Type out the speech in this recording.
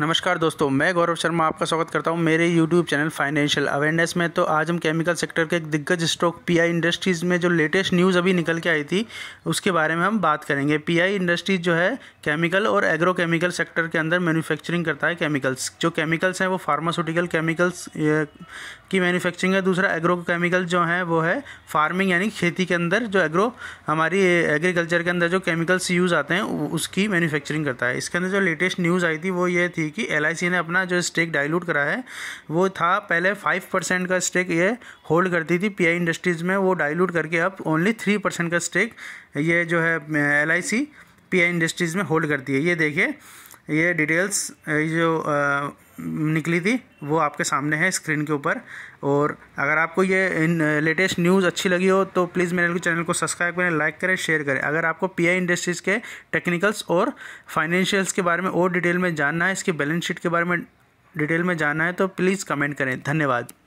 नमस्कार दोस्तों मैं गौरव शर्मा आपका स्वागत करता हूं मेरे YouTube चैनल फाइनेंशियल अवेयरनेस में तो आज हम केमिकल सेक्टर के एक दिग्गज स्टॉक पीआई इंडस्ट्रीज़ में जो लेटेस्ट न्यूज़ अभी निकल के आई थी उसके बारे में हम बात करेंगे पीआई इंडस्ट्रीज़ जो है केमिकल और एग्रोकेमिकल सेक्टर के अंदर मैन्युफैक्चरिंग करता है केमिकल्स जो केमिकल्स हैं वो फार्मास्यूटिकल केमिकल्स की मैन्युफैक्चरिंग है दूसरा एग्रो केमिकल जो है वो है फार्मिंग यानी खेती के अंदर जो एग्रो हमारी एग्रीकल्चर के अंदर जो केमिकल्स यूज़ आते हैं उसकी मैन्युफैक्चरिंग करता है इसके अंदर जो लेटेस्ट न्यूज़ आई थी वो ये थी थी कि एल ने अपना जो स्टेक डाइल्यूट करा है वो था पहले फाइव परसेंट का स्टेक ये होल्ड करती थी पी इंडस्ट्रीज़ में वो डाइल्यूट करके अब ओनली थ्री परसेंट का स्टेक ये जो है एल आई सी इंडस्ट्रीज़ में होल्ड करती है ये देखिए ये डिटेल्स जो निकली थी वो आपके सामने है स्क्रीन के ऊपर और अगर आपको ये इन लेटेस्ट न्यूज़ अच्छी लगी हो तो प्लीज़ मेरे चैनल को सब्सक्राइब करें लाइक करें शेयर करें अगर आपको पीआई इंडस्ट्रीज़ के टेक्निकल्स और फाइनेंशियल्स के बारे में और डिटेल में जानना है इसकी बैलेंस शीट के बारे में डिटेल में जानना है तो प्लीज़ कमेंट करें धन्यवाद